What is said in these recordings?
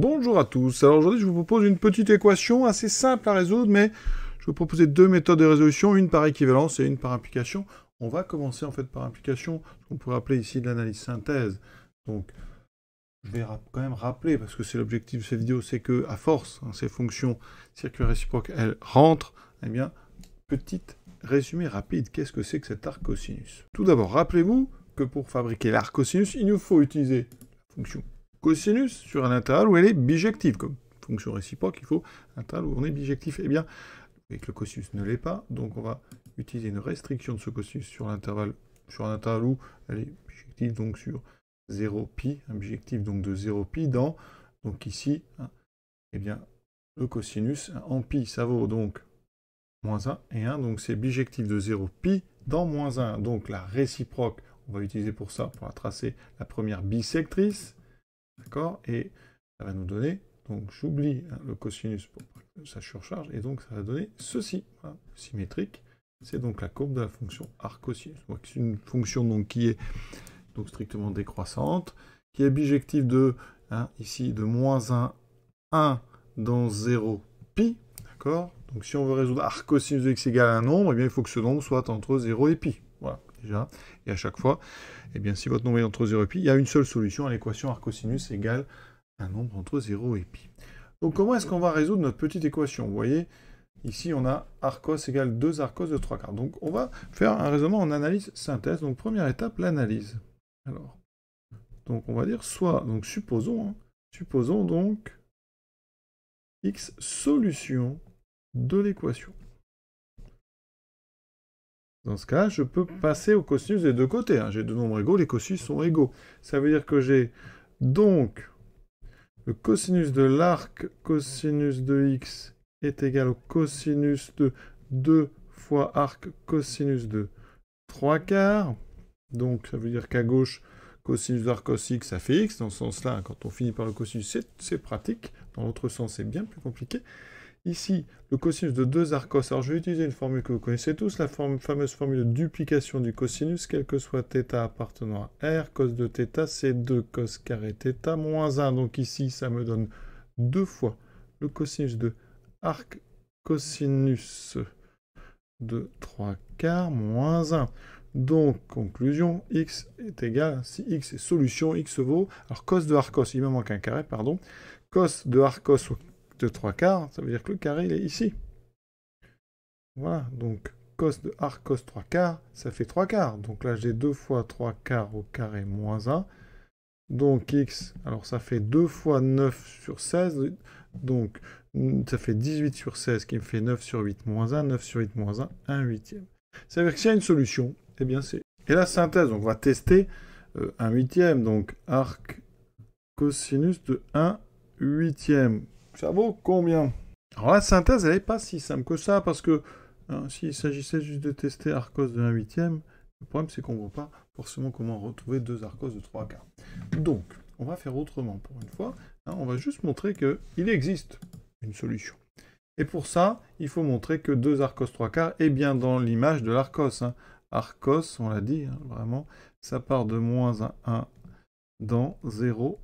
Bonjour à tous. Alors aujourd'hui, je vous propose une petite équation assez simple à résoudre, mais je vais vous proposer deux méthodes de résolution, une par équivalence et une par implication. On va commencer en fait par implication, ce qu'on pourrait appeler ici de l'analyse synthèse. Donc, je vais quand même rappeler, parce que c'est l'objectif de cette vidéo, c'est que à force, hein, ces fonctions circulaires réciproques, elles rentrent. Eh bien, petite résumé rapide, qu'est-ce que c'est que cet arc cosinus Tout d'abord, rappelez-vous que pour fabriquer l'arc cosinus, il nous faut utiliser la fonction cosinus sur un intervalle où elle est bijective. Comme fonction réciproque, il faut un intervalle où on est bijectif. et eh bien, avec le cosinus ne l'est pas, donc on va utiliser une restriction de ce cosinus sur l'intervalle sur un intervalle où elle est bijective donc sur 0 pi un bijectif donc de 0 pi dans, donc ici, et hein, eh bien, le cosinus en pi, ça vaut donc moins 1 et 1, donc c'est bijectif de 0 pi dans moins 1. Donc la réciproque, on va utiliser pour ça, pour la tracer la première bisectrice, D'accord Et ça va nous donner, donc j'oublie hein, le cosinus pour que ça surcharge, et donc ça va donner ceci, symétrique. C'est donc la courbe de la fonction arc cosinus. C'est une fonction donc qui est donc strictement décroissante, qui est bijective de, hein, ici, de moins 1, 1 dans 0 pi, d'accord Donc si on veut résoudre arc cosinus de x égale à un nombre, eh bien il faut que ce nombre soit entre 0 et pi. Voilà et à chaque fois, eh bien, si votre nombre est entre 0 et pi, il y a une seule solution à l'équation arcosinus égale un nombre entre 0 et pi. Donc comment est-ce qu'on va résoudre notre petite équation Vous voyez, ici on a arcos égale 2 arcos de 3 quarts. Donc on va faire un raisonnement en analyse-synthèse. Donc première étape, l'analyse. Alors, donc on va dire soit, donc supposons, hein, supposons donc x solution de l'équation. Dans ce cas, je peux passer au cosinus des deux côtés. Hein. J'ai deux nombres égaux, les cosinus sont égaux. Ça veut dire que j'ai donc le cosinus de l'arc cosinus de x est égal au cosinus de 2 fois arc cosinus de 3 quarts. Donc ça veut dire qu'à gauche, cosinus d'arc cos x, ça fait x. Dans ce sens-là, quand on finit par le cosinus, c'est pratique. Dans l'autre sens, c'est bien plus compliqué. Ici, le cosinus de 2 arcos, alors je vais utiliser une formule que vous connaissez tous, la fameuse formule de duplication du cosinus, quel que soit θ appartenant à R, cos de θ, c'est 2 cos carré θ moins 1. Donc ici, ça me donne deux fois le cosinus de arc cosinus de 3 quarts moins 1. Donc, conclusion, x est égal, si x est solution, x vaut, alors cos de arcos, il me manque un carré, pardon, cos de arcos de 3 quarts, ça veut dire que le carré, il est ici. Voilà, donc cos de arc cos 3 quarts, ça fait 3 quarts. Donc là, j'ai 2 fois 3 quarts au carré moins 1. Donc x, alors ça fait 2 fois 9 sur 16. Donc ça fait 18 sur 16 qui me fait 9 sur 8 moins 1. 9 sur 8 moins 1, 1 huitième. Ça veut dire que s'il y a une solution, et eh bien c'est... Et la synthèse, on va tester 1 euh, huitième. Donc arc cosinus de 1 huitième ça vaut combien Alors la synthèse, elle n'est pas si simple que ça, parce que hein, s'il s'agissait juste de tester Arcos de 1 huitième, le problème c'est qu'on ne voit pas forcément comment retrouver deux Arcos de 3 quarts. Donc, on va faire autrement pour une fois. Hein, on va juste montrer qu'il existe une solution. Et pour ça, il faut montrer que 2 Arcos 3 quarts est bien dans l'image de l'Arcos. Hein. Arcos, on l'a dit, vraiment, ça part de moins 1 dans 0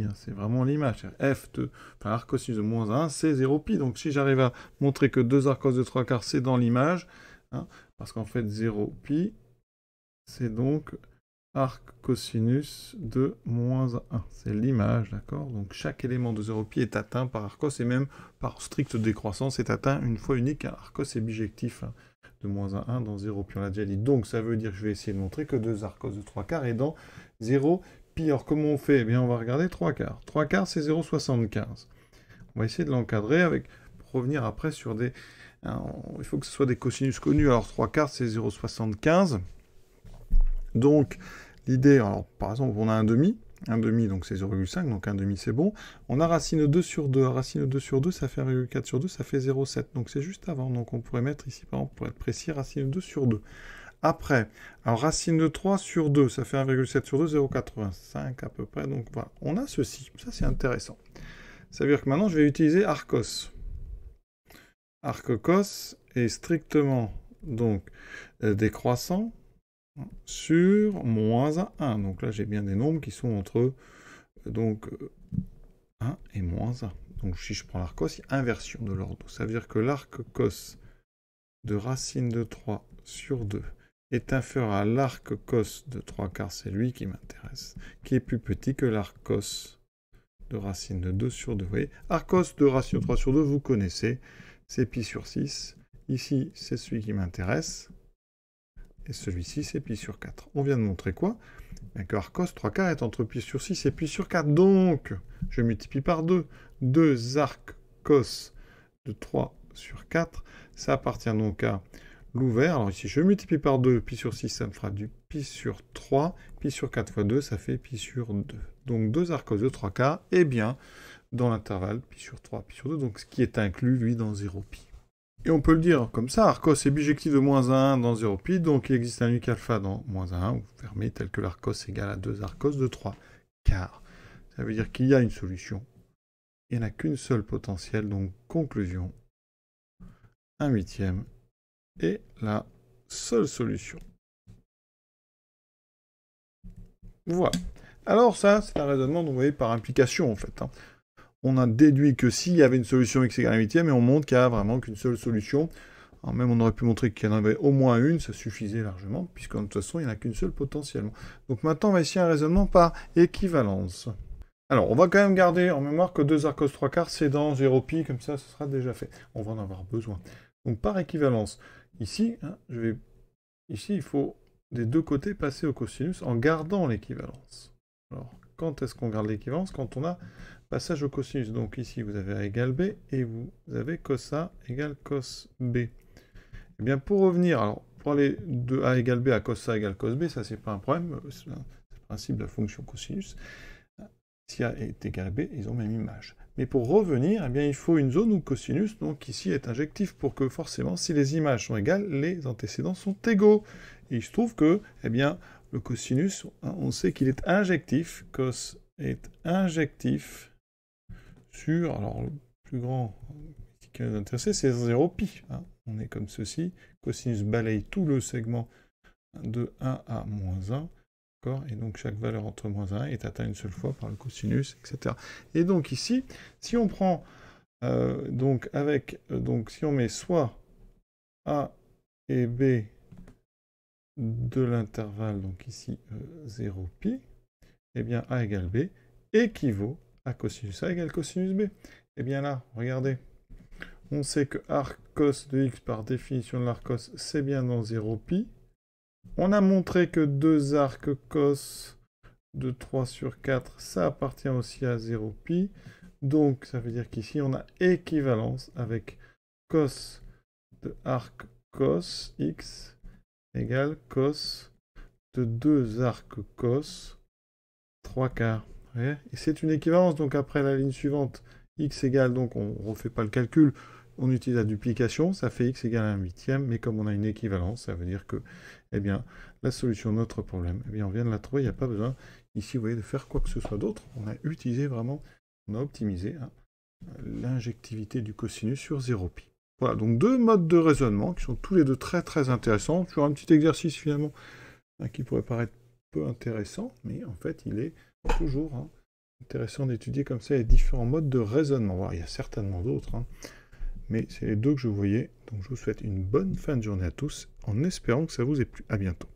Hein. c'est vraiment l'image. F de, arc de moins 1, c'est 0 pi. Donc si j'arrive à montrer que 2 arcos de 3 quarts, c'est dans l'image, hein, parce qu'en fait 0 pi, c'est donc arc de moins 1. C'est l'image, d'accord Donc chaque élément de 0 pi est atteint par arcos, et même par stricte décroissance, est atteint une fois unique, car arcos est bijectif hein, de moins 1, 1 dans 0 pi, on l'a déjà dit. Donc ça veut dire que je vais essayer de montrer que 2 arcos de 3 quarts est dans 0 alors, comment on fait eh bien, on va regarder 3 quarts. 3 quarts, c'est 0,75. On va essayer de l'encadrer avec, pour revenir après sur des... Hein, il faut que ce soit des cosinus connus. Alors, 3 quarts, c'est 0,75. Donc, l'idée, alors par exemple, on a un demi. Un demi, donc c'est 0,5, donc un demi, c'est bon. On a racine 2 sur 2. Racine 2 sur 2, ça fait 1,4 sur 2, ça fait 0,7. Donc, c'est juste avant. Donc, on pourrait mettre ici, par exemple, pour être précis, racine 2 sur 2. Après, alors racine de 3 sur 2, ça fait 1,7 sur 2, 0,85 à peu près. Donc voilà, on a ceci. Ça, c'est intéressant. Ça veut dire que maintenant, je vais utiliser arcos. Arcos est strictement donc euh, décroissant sur moins 1. Donc là, j'ai bien des nombres qui sont entre euh, donc 1 euh, et moins 1. Donc si je prends l'arcos, il y a inversion de l'ordre. Ça veut dire que l'arc cos de racine de 3 sur 2 est inférieur à l'arc cos de 3 quarts, c'est lui qui m'intéresse, qui est plus petit que l'arc cos de racine de 2 sur 2. Vous voyez, arc cos de racine de 3 sur 2, vous connaissez, c'est pi sur 6. Ici, c'est celui qui m'intéresse. Et celui-ci, c'est pi sur 4. On vient de montrer quoi Bien Que cos 3 quarts est entre pi sur 6 et pi sur 4. Donc, je multiplie par 2. 2 arcs cos de 3 sur 4. Ça appartient donc à l'ouvert. Alors ici, je multiplie par 2, pi sur 6, ça me fera du pi sur 3, pi sur 4 fois 2, ça fait pi sur 2. Donc 2 arcos de 3 quarts, et eh bien, dans l'intervalle pi sur 3, pi sur 2, donc ce qui est inclus, lui, dans 0 pi. Et on peut le dire comme ça, arcos est bijectif de moins 1 dans 0 pi, donc il existe un nuque alpha dans moins 1, vous fermez tel que l'arcos égal à 2 arcos de 3 quarts. Ça veut dire qu'il y a une solution. Il n'y en a qu'une seule potentielle, donc conclusion, 1 huitième et la seule solution. Voilà. Alors ça, c'est un raisonnement, vous voyez, par implication, en fait. Hein. On a déduit que s'il y avait une solution x égale huitième, mais on montre qu'il n'y a vraiment qu'une seule solution. Alors même on aurait pu montrer qu'il y en avait au moins une, ça suffisait largement, puisque de toute façon, il n'y en a qu'une seule potentiellement. Donc maintenant, on va essayer un raisonnement par équivalence. Alors, on va quand même garder en mémoire que deux arcos 3 quarts, c'est dans 0 pi, comme ça, ce sera déjà fait. On va en avoir besoin. Donc par équivalence, Ici, hein, je vais... Ici, il faut des deux côtés passer au cosinus en gardant l'équivalence. Alors, quand est-ce qu'on garde l'équivalence Quand on a passage au cosinus. Donc ici, vous avez A égale B et vous avez cos A égale cos B. Et eh bien, pour revenir, alors, pour aller de A égale B à cos A égale cos B, ça, c'est pas un problème, c'est le principe de la fonction cosinus. Si a est égal à b, ils ont même image. Mais pour revenir, eh bien, il faut une zone où cosinus, donc ici, est injectif pour que forcément, si les images sont égales, les antécédents sont égaux. Et il se trouve que, eh bien, le cosinus, hein, on sait qu'il est injectif. Cos est injectif sur, alors, le plus grand qui nous intéressé, c'est 0pi. Hein. On est comme ceci. Cosinus balaye tout le segment de 1 à moins 1 et donc chaque valeur entre moins 1 est atteinte une seule fois par le cosinus, etc. Et donc ici, si on prend, euh, donc avec, euh, si on met soit A et B de l'intervalle, donc ici 0pi, euh, eh bien A égale B équivaut à cosinus A égale cosinus B. Et eh bien là, regardez, on sait que arc cos de x par définition de l'arcos, c'est bien dans 0pi, on a montré que deux arcs cos de 3 sur 4, ça appartient aussi à 0pi. Donc ça veut dire qu'ici on a équivalence avec cos de arc cos x égale cos de 2 arcs cos 3 quarts. Et c'est une équivalence, donc après la ligne suivante, x égale, donc on ne refait pas le calcul, on utilise la duplication, ça fait x égale à 1 huitième, mais comme on a une équivalence, ça veut dire que eh bien, la solution de notre problème, eh bien, on vient de la trouver, il n'y a pas besoin ici, vous voyez, de faire quoi que ce soit d'autre. On a utilisé vraiment, on a optimisé hein, l'injectivité du cosinus sur 0 π Voilà, donc deux modes de raisonnement qui sont tous les deux très très intéressants. Toujours un petit exercice finalement hein, qui pourrait paraître peu intéressant, mais en fait il est toujours hein, intéressant d'étudier comme ça les différents modes de raisonnement. il y a certainement d'autres mais c'est les deux que je voyais. Donc je vous souhaite une bonne fin de journée à tous en espérant que ça vous ait plu. À bientôt.